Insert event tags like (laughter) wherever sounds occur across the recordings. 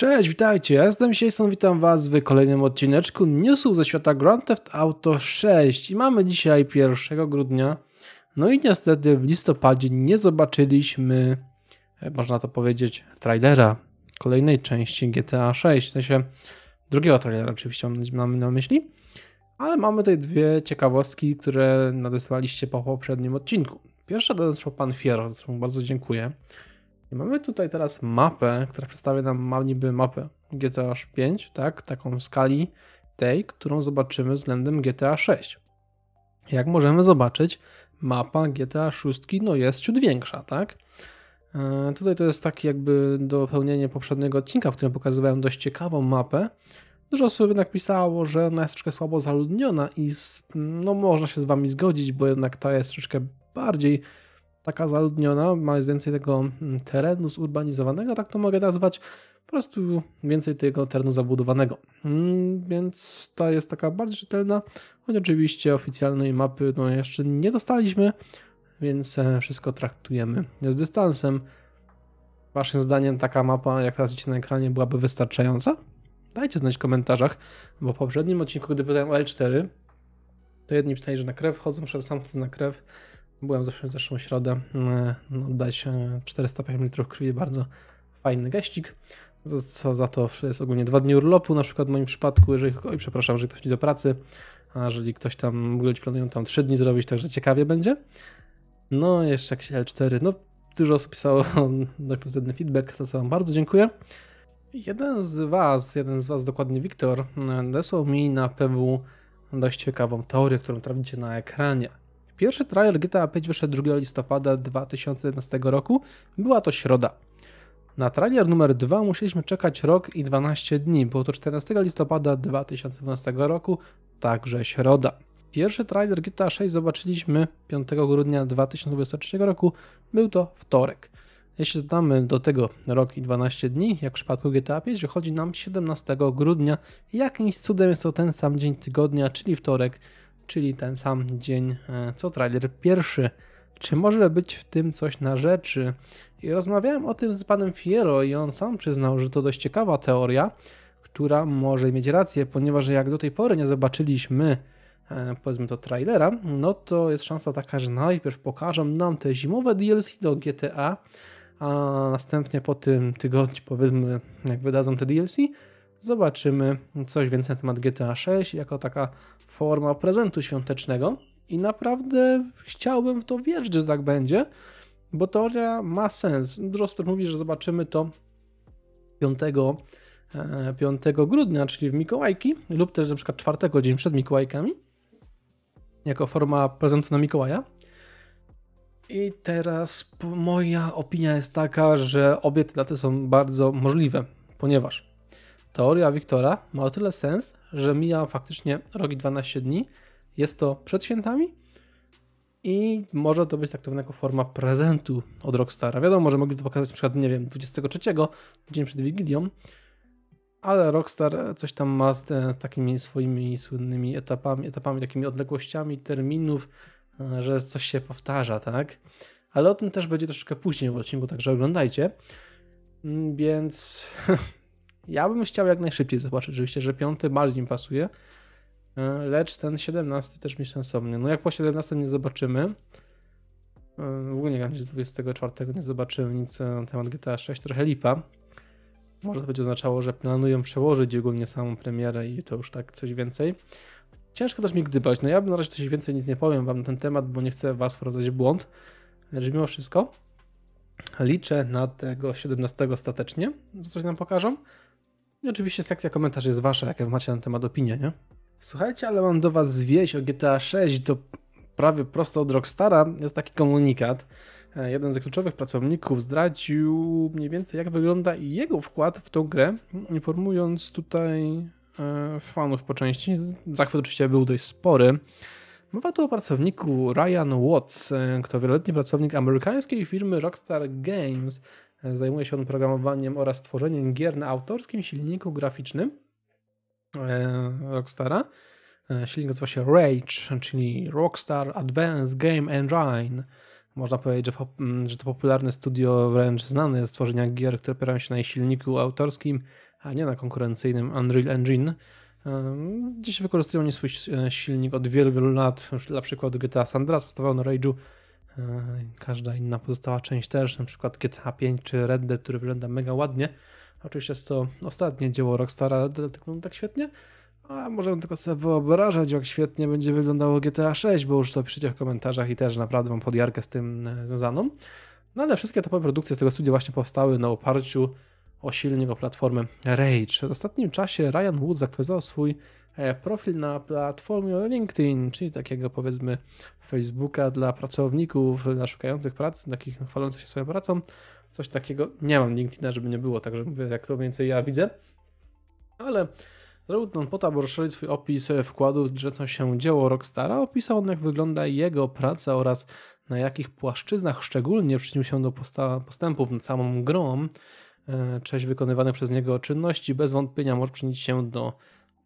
Cześć, witajcie, ja jestem Jason, witam was w kolejnym odcineczku newsów ze świata Grand Theft Auto 6 i mamy dzisiaj 1 grudnia, no i niestety w listopadzie nie zobaczyliśmy, e, można to powiedzieć, trailera kolejnej części GTA 6, w sensie drugiego trailera oczywiście mamy na myśli, ale mamy tutaj dwie ciekawostki, które nadesłaliście po poprzednim odcinku. Pierwsza dotyczyła pan Fiero, za co mu bardzo dziękuję. I mamy tutaj teraz mapę, która przedstawia nam ma niby mapę GTA 5, tak? Taką skali tej, którą zobaczymy względem GTA 6. Jak możemy zobaczyć, mapa GTA 6 no jest ciut większa, tak? E, tutaj to jest tak jakby dopełnienie poprzedniego odcinka, w którym pokazywałem dość ciekawą mapę. Dużo osób jednak pisało, że ona jest troszeczkę słabo zaludniona i no, można się z wami zgodzić, bo jednak ta jest troszeczkę bardziej taka zaludniona, ma jest więcej tego mm, terenu zurbanizowanego, tak to mogę nazwać, po prostu więcej tego terenu zabudowanego. Mm, więc ta jest taka bardziej czytelna, choć oczywiście oficjalnej mapy no jeszcze nie dostaliśmy, więc e, wszystko traktujemy z dystansem. Waszym zdaniem taka mapa, jak teraz widzicie na ekranie, byłaby wystarczająca? Dajcie znać w komentarzach, bo w poprzednim odcinku, gdy pytałem o L4, to jedni pytali, że na krew chodzą, że sam chodzę na krew, Byłem zawsze w zeszłą środę e, no, oddać 450 ml krwi, bardzo fajny geścik. Co za to jest ogólnie dwa dni urlopu, na przykład w moim przypadku, jeżeli, oj przepraszam, że ktoś idzie do pracy, a jeżeli ktoś tam, w ogóle ci planują tam trzy dni zrobić, także ciekawie będzie. No, jeszcze jakieś L4, no dużo osób pisało (laughs) dość pozytywny feedback, za co wam bardzo dziękuję. Jeden z was, jeden z was, dokładnie Wiktor, desłał mi na PW dość ciekawą teorię, którą trawicie na ekranie. Pierwszy trailer GTA 5 wyszedł 2 listopada 2011 roku, była to środa. Na trailer numer 2 musieliśmy czekać rok i 12 dni, było to 14 listopada 2012 roku, także środa. Pierwszy trailer GTA 6 zobaczyliśmy 5 grudnia 2023 roku, był to wtorek. Jeśli dodamy do tego rok i 12 dni, jak w przypadku GTA 5, wychodzi nam 17 grudnia. Jakimś cudem jest to ten sam dzień tygodnia, czyli wtorek, czyli ten sam dzień e, co trailer pierwszy. Czy może być w tym coś na rzeczy? I rozmawiałem o tym z panem Fiero i on sam przyznał, że to dość ciekawa teoria, która może mieć rację, ponieważ jak do tej pory nie zobaczyliśmy e, powiedzmy to trailera, no to jest szansa taka, że najpierw pokażą nam te zimowe DLC do GTA, a następnie po tym tygodniu, powiedzmy, jak wydadzą te DLC, zobaczymy coś więcej na temat GTA 6 jako taka forma prezentu świątecznego i naprawdę chciałbym w to wierzyć, że tak będzie, bo teoria ma sens. Droster mówi, że zobaczymy to 5, 5 e, grudnia, czyli w Mikołajki, lub też na przykład 4 dzień przed Mikołajkami, jako forma prezentu na Mikołaja. I teraz moja opinia jest taka, że obie te daty są bardzo możliwe, ponieważ Teoria Wiktora ma o tyle sens, że mija faktycznie rok i 12 dni. Jest to przed świętami i może to być traktowane jako forma prezentu od Rockstara. Wiadomo, że mogli to pokazać np. nie wiem, 23, dzień przed Wigilią, ale Rockstar coś tam ma z, z takimi swoimi słynnymi etapami, etapami, takimi odległościami terminów, e, że coś się powtarza, tak? Ale o tym też będzie troszeczkę później w odcinku, także oglądajcie. Mm, więc (laughs) Ja bym chciał jak najszybciej zobaczyć, oczywiście, że piąty bardziej mi pasuje, e, lecz ten 17 też mi sensownie. No jak po 17 nie zobaczymy, e, w ogóle nie wiem, że 24 nie zobaczymy nic na temat GTA 6, trochę lipa. Może to będzie oznaczało, że planują przełożyć ogólnie samą premierę i to już tak coś więcej. Ciężko też mi gdybać, no ja bym na razie coś więcej nic nie powiem wam na ten temat, bo nie chcę was wprowadzać w błąd. Lecz mimo wszystko liczę na tego 17 ostatecznie, że coś nam pokażą oczywiście sekcja komentarzy jest wasza, jakie macie na temat opinie, nie? Słuchajcie, ale mam do was wieść o GTA 6, to prawie prosto od Rockstara jest taki komunikat. E, jeden z kluczowych pracowników zdradził mniej więcej jak wygląda jego wkład w tą grę, informując tutaj e, fanów po części. Zachwyt oczywiście był dość spory. Mowa tu o pracowniku Ryan Watts, e, kto wieloletni pracownik amerykańskiej firmy Rockstar Games, Zajmuje się on programowaniem oraz tworzeniem gier na autorskim silniku graficznym e, Rockstara. E, silnik nazywa się Rage, czyli Rockstar Advanced Game Engine. Można powiedzieć, że, mm, to popularne studio wręcz znane z tworzenia gier, które opierają się na silniku autorskim, a nie na konkurencyjnym Unreal Engine. E, Dziś wykorzystują oni swój silnik od wielu, wielu lat. Już dla przykładu GTA San Andreas na Rage'u E, każda inna pozostała część też, na przykład GTA 5 czy Red Dead, który wygląda mega ładnie. Oczywiście jest to ostatnie dzieło Rockstara, dlatego tak, no, wygląda tak świetnie. A możemy tylko sobie wyobrażać, jak świetnie będzie wyglądało GTA 6, bo już to piszecie w komentarzach i też naprawdę mam podjarkę z tym e, związaną. No ale wszystkie te produkcje z tego studia właśnie powstały na oparciu o silnik o platformę Rage. W ostatnim czasie Ryan Woods zaktualizował swój E, profil na platformie LinkedIn, czyli takiego powiedzmy Facebooka dla pracowników, dla szukających pracy, takich chwalących się swoją pracą. Coś takiego nie mam LinkedIna, żeby nie było, także mówię, jak to więcej ja widzę. Ale Zrobił Don Pota, by rozszerzyć swój opis wkładu w co się dzieło Rockstara. Opisał on, jak wygląda jego praca oraz na jakich płaszczyznach szczególnie przyczynił się do postępów nad samą grą. E, Część wykonywanych przez niego czynności bez wątpienia może przyczynić się do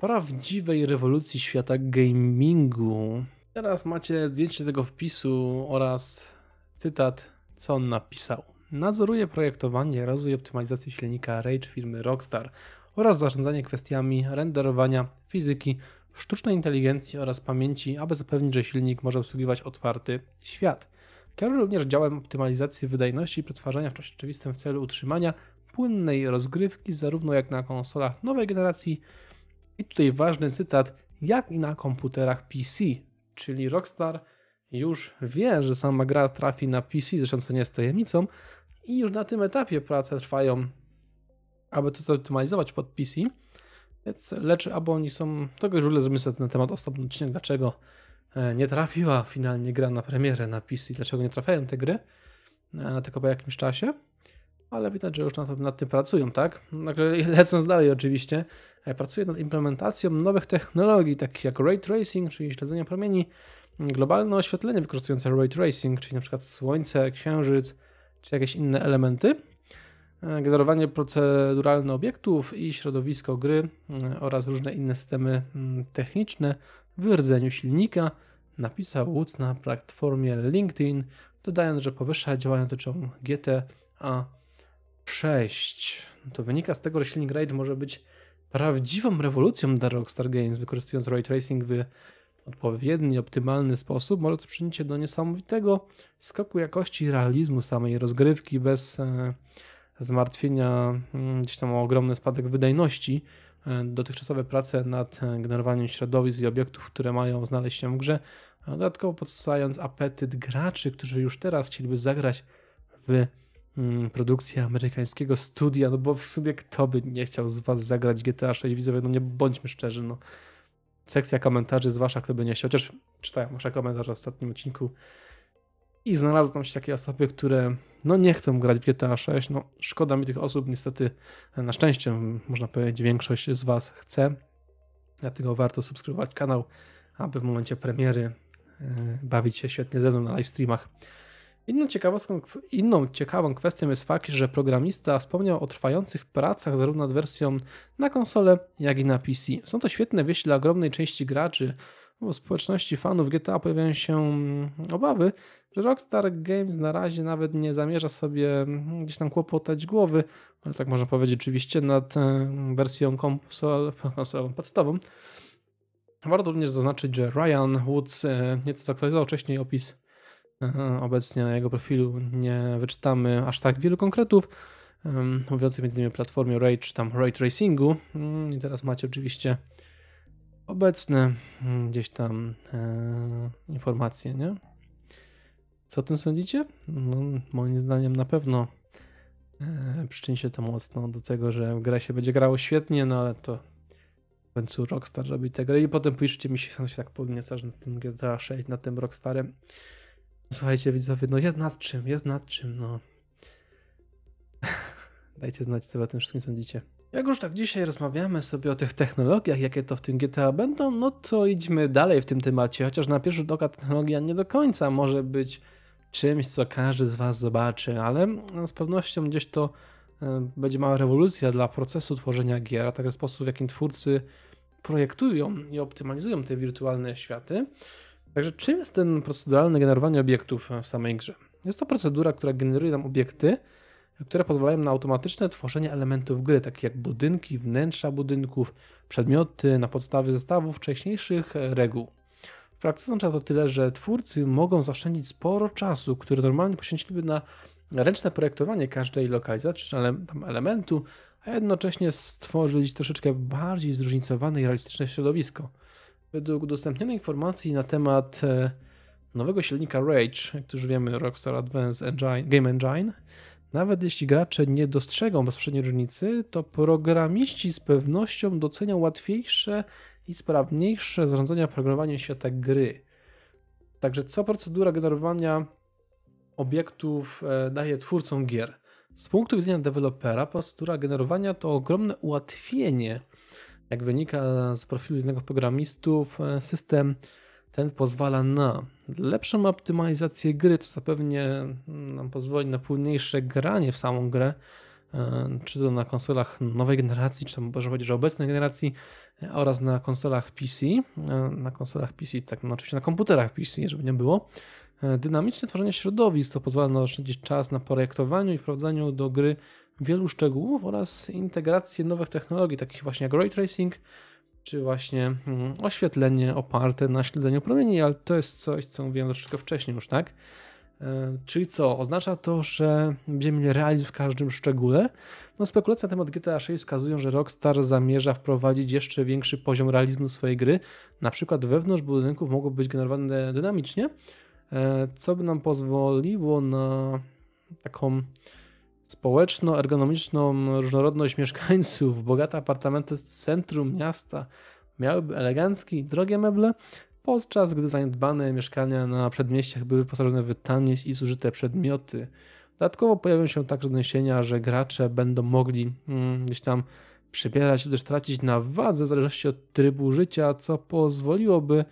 prawdziwej rewolucji świata gamingu. Teraz macie zdjęcie tego wpisu oraz cytat, co on napisał. Nadzoruje projektowanie, rozwój i optymalizację silnika Rage firmy Rockstar oraz zarządzanie kwestiami renderowania, fizyki, sztucznej inteligencji oraz pamięci, aby zapewnić, że silnik może obsługiwać otwarty świat. Kieruje również działem optymalizacji wydajności i przetwarzania w czasie rzeczywistym w celu utrzymania płynnej rozgrywki zarówno jak na konsolach nowej generacji, i tutaj ważny cytat, jak i na komputerach PC, czyli Rockstar już wie, że sama gra trafi na PC, zresztą co nie jest tajemnicą, i już na tym etapie prace trwają, aby to zoptymalizować pod PC. Więc lecz, albo oni są, tego już w ogóle zrobimy na temat osobny odcinek, dlaczego e, nie trafiła finalnie gra na premierę na PC, dlaczego nie trafiają te gry, e, tylko po jakimś czasie ale widać, że już nad, nad tym pracują, tak? (laughs) Lecąc dalej oczywiście, e, pracuje nad implementacją nowych technologii, takich jak ray tracing, czyli śledzenie promieni, mm, globalne oświetlenie wykorzystujące ray tracing, czyli np. słońce, księżyc, czy jakieś inne elementy, e, generowanie proceduralne obiektów i środowisko gry e, oraz różne inne systemy mm, techniczne w rdzeniu silnika, napisał Woods na platformie LinkedIn, dodając, że powyższe działania dotyczą GT, a 6. To wynika z tego, że silnik Rage może być prawdziwą rewolucją dla Rockstar Games, wykorzystując ray tracing w odpowiedni, optymalny sposób, może to przyczynić się do niesamowitego skoku jakości i realizmu samej rozgrywki bez e, zmartwienia mm, gdzieś tam o ogromny spadek wydajności. E, dotychczasowe prace nad e, generowaniem środowisk i obiektów, które mają znaleźć się w grze, dodatkowo podsycając apetyt graczy, którzy już teraz chcieliby zagrać w Mm, produkcja amerykańskiego studia, no bo w sumie kto by nie chciał z was zagrać GTA 6, widzowie, no nie bądźmy szczerzy, no. Sekcja komentarzy, zwłaszcza kto by nie chciał, chociaż czytałem wasze komentarze w ostatnim odcinku i znalazłem się takie osoby, które no nie chcą grać w GTA 6, no szkoda mi tych osób, niestety na szczęście można powiedzieć większość z was chce, dlatego warto subskrybować kanał, aby w momencie premiery e, bawić się świetnie ze mną na live streamach Inną ciekawostką, inną ciekawą kwestią jest fakt, że programista wspomniał o trwających pracach zarówno nad wersją na konsolę, jak i na PC. Są to świetne wieści dla ogromnej części graczy, bo w społeczności fanów GTA pojawiają się mm, obawy, że Rockstar Games na razie nawet nie zamierza sobie mm, gdzieś tam kłopotać głowy, ale tak można powiedzieć oczywiście, nad e, wersją konsol, (laughs) konsolową podstawową. Warto również zaznaczyć, że Ryan Woods e, nieco zaktualizował wcześniej opis Obecnie na jego profilu nie wyczytamy aż tak wielu konkretów, mówiących między innymi o platformie Rage czy tam Rage Racingu. Mm, I teraz macie oczywiście obecne mm, gdzieś tam e, informacje, nie? Co o tym sądzicie? No, moim zdaniem na pewno e, przyczyni się to mocno do tego, że grę się będzie grało świetnie, no ale to w końcu Rockstar robi te gry i potem piszcie mi się, sam się tak podnieca, że na tym GTA 6, na tym Rockstarem Słuchajcie widzowie, no jest nad czym, jest nad czym, no. (laughs) Dajcie znać, co wy o tym wszystkim sądzicie. Jak już tak dzisiaj rozmawiamy sobie o tych technologiach, jakie to w tym GTA będą, no to idźmy dalej w tym temacie, chociaż na pierwszy rzut oka technologia nie do końca może być czymś, co każdy z Was zobaczy, ale no, z pewnością gdzieś to e, będzie mała rewolucja dla procesu tworzenia gier, a także sposób, w jakim twórcy projektują i optymalizują te wirtualne światy. Także czym jest ten proceduralne generowanie obiektów w samej grze? Jest to procedura, która generuje nam obiekty, które pozwalają na automatyczne tworzenie elementów gry, takich jak budynki, wnętrza budynków, przedmioty na podstawie zestawów wcześniejszych e, reguł. W praktyce oznacza to tyle, że twórcy mogą zaoszczędzić sporo czasu, który normalnie poświęciliby na ręczne projektowanie każdej lokalizacji czy elementu, a jednocześnie stworzyć troszeczkę bardziej zróżnicowane i realistyczne środowisko. Według udostępnionej informacji na temat e, nowego silnika Rage, jak już wiemy, Rockstar Advanced Engine, Game Engine, nawet jeśli gracze nie dostrzegą bezpośredniej różnicy, to programiści z pewnością docenią łatwiejsze i sprawniejsze zarządzanie programowaniem świata gry. Także co procedura generowania obiektów e, daje twórcom gier? Z punktu widzenia dewelopera, procedura generowania to ogromne ułatwienie jak wynika z profilu jednego programistów, e, system ten pozwala na lepszą optymalizację gry, co zapewnie mm, nam pozwoli na płynniejsze granie w samą grę, e, czy to na konsolach nowej generacji, czy to może powiedzieć, że obecnej generacji, e, oraz na konsolach PC, na konsolach PC, tak no oczywiście na komputerach PC, żeby nie było, dynamiczne tworzenie środowisk, co pozwala na oszczędzić czas na projektowaniu i wprowadzaniu do gry wielu szczegółów oraz integrację nowych technologii, takich właśnie jak ray tracing, czy właśnie mm, oświetlenie oparte na śledzeniu promieni, ale to jest coś, co mówiłem troszeczkę wcześniej już, tak? E, czyli co? Oznacza to, że będziemy mieli realizm w każdym szczególe. No, spekulacje na temat GTA 6 wskazują, że Rockstar zamierza wprowadzić jeszcze większy poziom realizmu swojej gry. Na przykład wewnątrz budynków mogą być generowane dynamicznie, e, co by nam pozwoliło na taką społeczno-ergonomiczną różnorodność mieszkańców, bogate apartamenty w centrum miasta miałyby eleganckie i drogie meble, podczas gdy zaniedbane mieszkania na przedmieściach były wyposażone w tanie i zużyte przedmioty. Dodatkowo pojawią się także doniesienia, że gracze będą mogli mm, gdzieś tam przybierać czy też tracić na wadze w zależności od trybu życia, co pozwoliłoby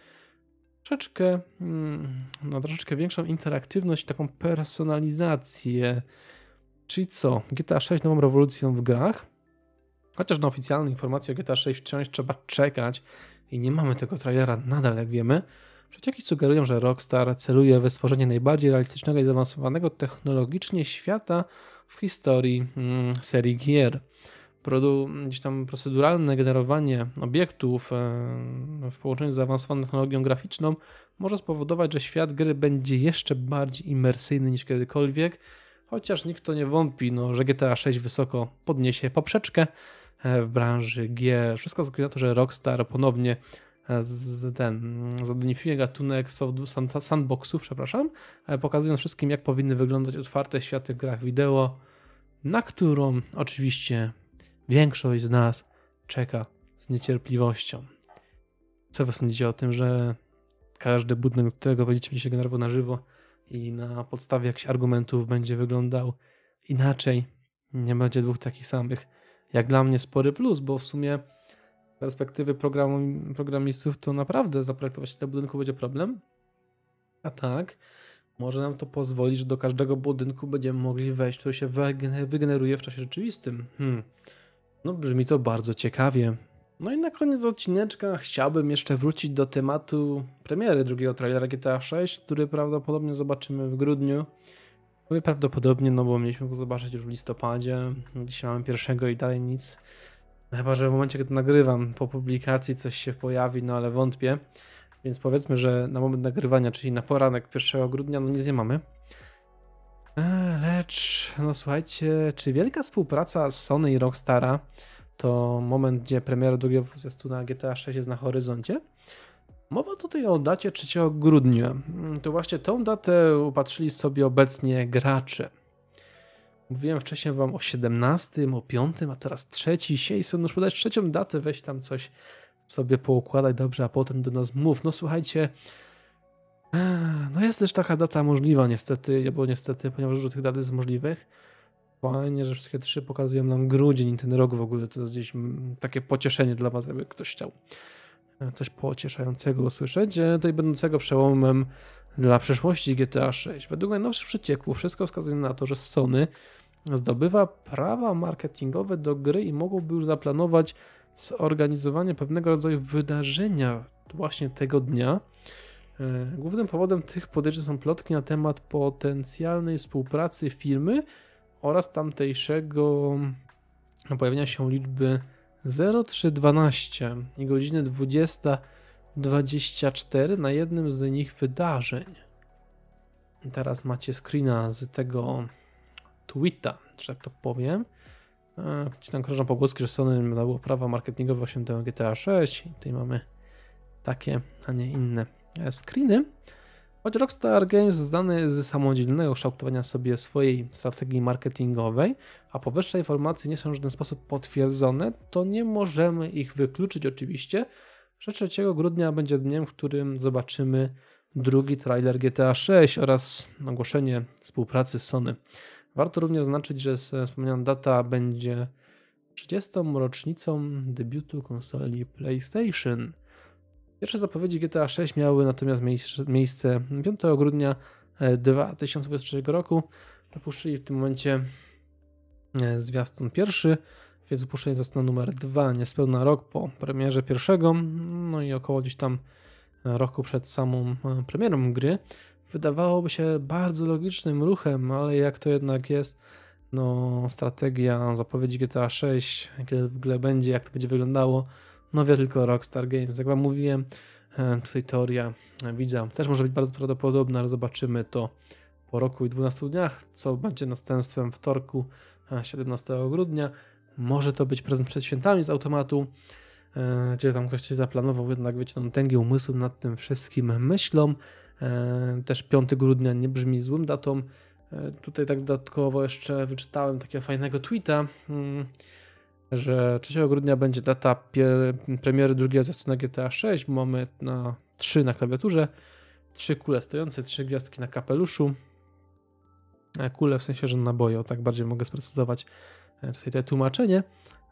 troszeczkę, mm, no, troszeczkę większą interaktywność, taką personalizację Czyli co? GTA 6 nową rewolucją w grach? Chociaż na oficjalne informacje o GTA 6 wciąż trzeba czekać i nie mamy tego trailera nadal, jak wiemy. Przecieki sugerują, że Rockstar celuje we stworzenie najbardziej realistycznego i zaawansowanego technologicznie świata w historii mm, serii gier. Produ, gdzieś tam proceduralne generowanie obiektów e, w połączeniu z zaawansowaną technologią graficzną może spowodować, że świat gry będzie jeszcze bardziej imersyjny niż kiedykolwiek chociaż nikt to nie wątpi, no, że GTA 6 wysoko podniesie poprzeczkę e, w branży G. Wszystko wskazuje na to, że Rockstar ponownie e, z ten gatunek sand, sandboxów, przepraszam, e, pokazując wszystkim, jak powinny wyglądać otwarte światy w grach wideo, na którą oczywiście większość z nas czeka z niecierpliwością. Co wy sądzicie o tym, że każdy budynek, którego będziecie się generował na żywo, i na podstawie jakichś argumentów będzie wyglądał inaczej. Nie będzie dwóch takich samych. Jak dla mnie spory plus, bo w sumie z perspektywy programu, programistów to naprawdę zaprojektować tego budynku będzie problem. A tak, może nam to pozwolić, że do każdego budynku będziemy mogli wejść, który się wygeneruje w czasie rzeczywistym. Hmm. No brzmi to bardzo ciekawie. No i na koniec odcineczka chciałbym jeszcze wrócić do tematu premiery drugiego trailera GTA 6, który prawdopodobnie zobaczymy w grudniu. Mówię no prawdopodobnie, no bo mieliśmy go zobaczyć już w listopadzie, dzisiaj mamy pierwszego i dalej nic. No chyba, że w momencie, kiedy nagrywam po publikacji coś się pojawi, no ale wątpię. Więc powiedzmy, że na moment nagrywania, czyli na poranek 1 grudnia, no nic nie mamy. Eee, lecz, no słuchajcie, czy wielka współpraca z Sony i Rockstara to moment, gdzie premiera drugiego na GTA 6 jest na horyzoncie. Mowa tutaj o dacie 3 grudnia. Mm, to właśnie tą datę upatrzyli sobie obecnie gracze. Mówiłem wcześniej wam o 17, o 5, a teraz 3. Dzisiaj są już podać trzecią datę, weź tam coś sobie poukładać dobrze, a potem do nas mów. No słuchajcie, e, no jest też taka data możliwa niestety, bo niestety, ponieważ dużo tych dat jest możliwych, Fajnie, że wszystkie trzy pokazują nam grudzień, ten rok w ogóle, to jest gdzieś mm, takie pocieszenie dla was, jakby ktoś chciał e, coś pocieszającego usłyszeć, e, tutaj będącego przełomem dla przeszłości GTA 6. Według najnowszych przycieków wszystko wskazuje na to, że Sony zdobywa prawa marketingowe do gry i mogłoby już zaplanować zorganizowanie pewnego rodzaju wydarzenia właśnie tego dnia. E, głównym powodem tych podejrzeń są plotki na temat potencjalnej współpracy firmy oraz tamtejszego no, pojawienia się liczby 0312 i godziny 20.24 na jednym z nich wydarzeń. teraz macie screena z tego tweeta, czy tak to powiem, gdzie tam krążą pogłoski, że Sony było prawa marketingowe 8 do GTA 6 tutaj mamy takie, a nie inne e, screeny. Choć Rockstar Games znany z samodzielnego kształtowania sobie swojej strategii marketingowej, a powyższe informacje nie są w żaden sposób potwierdzone, to nie możemy ich wykluczyć oczywiście, że 3 grudnia będzie dniem, w którym zobaczymy drugi trailer GTA 6 oraz ogłoszenie współpracy z Sony. Warto również zaznaczyć, że wspomniana data będzie 30. rocznicą debiutu konsoli PlayStation. Pierwsze zapowiedzi GTA 6 miały natomiast miejsce 5 grudnia 2023 e, roku. Wypuszczyli w tym momencie e, zwiastun pierwszy, więc opuszczenie zostało numer 2 niespełna rok po premierze pierwszego, no i około gdzieś tam roku przed samą e, premierą gry. Wydawałoby się bardzo logicznym ruchem, ale jak to jednak jest, no strategia zapowiedzi GTA 6, kiedy w ogóle będzie, jak to będzie wyglądało, no wie tylko Rockstar Games. Jak wam mówiłem, e, tutaj teoria e, widza też może być bardzo prawdopodobna, ale zobaczymy to po roku i 12 dniach, co będzie następstwem wtorku 17 e, grudnia. Może to być prezent przed świętami z automatu, gdzie tam ktoś się zaplanował, jednak wiecie, tam no, tęgi umysłu nad tym wszystkim myślą. Też 5 grudnia nie brzmi złym datą. Tutaj tak dodatkowo jeszcze wyczytałem takiego fajnego tweeta mm, że 3 grudnia będzie data premiery drugiego zwiastuna GTA 6. Mamy na 3 na klawiaturze, 3 kule stojące, 3 gwiazdki na kapeluszu. E, kule w sensie, że naboje, tak bardziej mogę sprecyzować e, tutaj to tłumaczenie.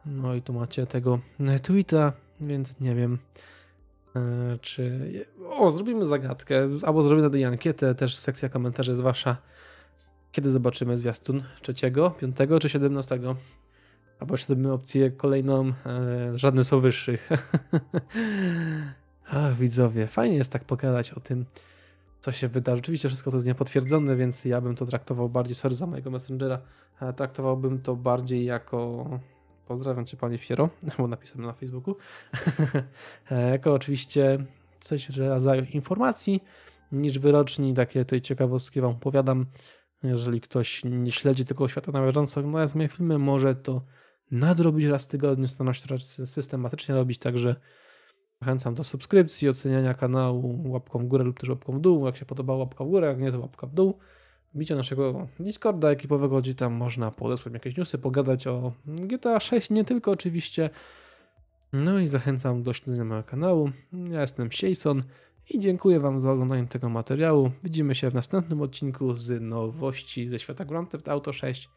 No i tu macie tego e, tweeta, więc nie wiem czy... O, zrobimy zagadkę, albo zrobimy na ankietę, też sekcja komentarzy jest wasza. Kiedy zobaczymy zwiastun? 3, 5 czy 17? A poszedłbym opcję kolejną, e, żadne są wyższych. Ach, (laughs) widzowie, fajnie jest tak pokazać o tym, co się wydarzy. Oczywiście wszystko to jest niepotwierdzone, więc ja bym to traktował bardziej, sorry za mojego Messengera, traktowałbym to bardziej jako... Pozdrawiam cię panie Fiero, (laughs) bo napisałem na Facebooku. (laughs) E, jako oczywiście coś w rodzaju informacji niż wyroczni. Takie tej ciekawostki Wam opowiadam. Jeżeli ktoś nie śledzi tylko świata na bieżąco, no z moje filmy, może to nadrobić raz w tygodniu, starać się systematycznie robić, także zachęcam do subskrypcji, oceniania kanału łapką w górę lub też łapką w dół, jak się podoba łapka w górę, jak nie to łapka w dół. Widzicie naszego Discorda ekipowego, gdzie tam można podesłać jakieś newsy, pogadać o GTA 6, nie tylko oczywiście. No i zachęcam do śledzenia mojego kanału. Ja jestem Sejson i dziękuję Wam za oglądanie tego materiału. Widzimy się w następnym odcinku z nowości ze świata Grand Theft Auto 6.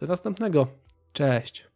Do następnego. Cześć.